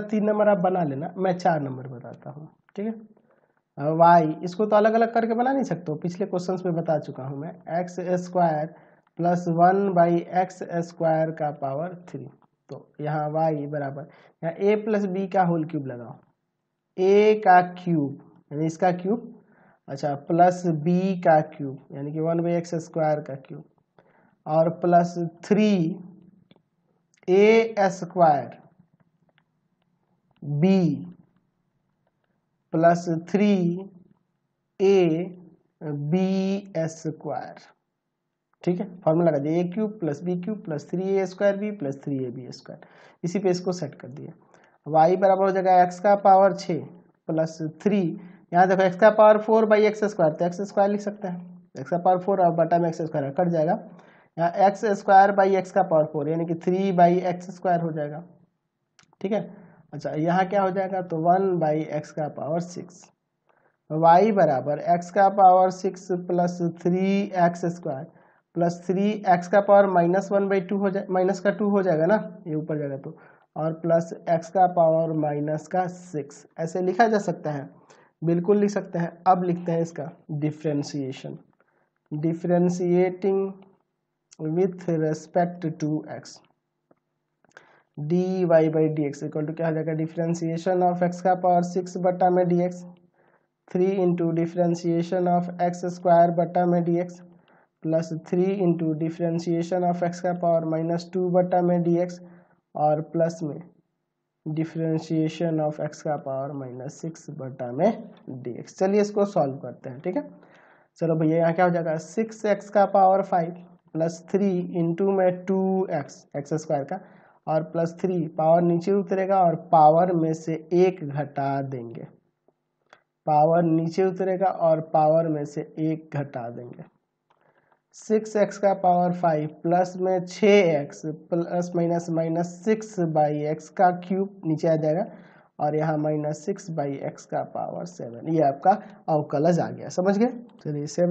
तीन नंबर आप बना लेना मैं चार नंबर बताता हूँ ठीक है वाई इसको तो अलग अलग करके बना नहीं सकते हो पिछले क्वेश्चन में बता चुका हूँ मैं x square plus one by x square का पावर थ्री तो यहाँ वाई बराबर यहाँ ए प्लस बी का होल क्यूब लगाओ ए का क्यूब यानी इसका क्यूब अच्छा प्लस बी का क्यूब यानी कि वन बाई एक्स स्क्वायर का क्यूब और plus three a square b plus three a b s square ठीक है फॉर्मूला लगा दिया a cube plus b cube plus three a square b plus three a b square इसी पे इसको set कर दिया वाई बराबर हो जाएगा एक्स का पावर छः प्लस थ्री यहाँ देखो एक्स का power four by x square तो एक्स स्क्वायर लिख सकते हैं एक्स का पावर फोर और बटा में एक्स स्क्वायर कट जाएगा यहाँ एक्स स्क्वायर बाई एक्स का पावर फोर यानी कि थ्री बाई एक्स स्क्वायर हो जाएगा ठीक है अच्छा यहाँ क्या हो जाएगा तो वन बाई एक्स का पावर सिक्स वाई बराबर एक्स का power six plus three x square plus three x का power minus one by two हो जाए माइनस का टू हो जाएगा ना ये ऊपर जाएगा तो और प्लस एक्स का पावर माइनस का सिक्स ऐसे लिखा जा सकता है बिल्कुल लिख सकते हैं अब लिखते हैं इसका differentiation differentiating with respect to x d y by d x equal to क्या हो जाएगा डिफ्रेंसीशन ऑफ एक्स का पावर सिक्स बटा में d x three into differentiation of x square बटा में d x plus three into differentiation of x का power minus two बटा में डी एक्स और प्लस में डिफ्रेंशिएशन ऑफ एक्स का पावर माइनस सिक्स बटा में डी एक्स चलिए इसको सॉल्व करते हैं ठीक है चलो भैया यहाँ क्या हो जाएगा सिक्स एक्स का power five plus three into में टू एक्स एक्स स्क्वायर का और प्लस थ्री पावर नीचे उतरेगा और पावर में से एक घटा देंगे पावर नीचे उतरेगा और पावर में से एक घटा देंगे सिक्स एक्स का पावर फाइव प्लस में छः x plus minus minus six by x का क्यूब नीचे आ जाएगा और यहाँ माइनस सिक्स बाई एक्स का पावर सेवन ये आपका अवकलज आ गया समझ गए चलिए सेवन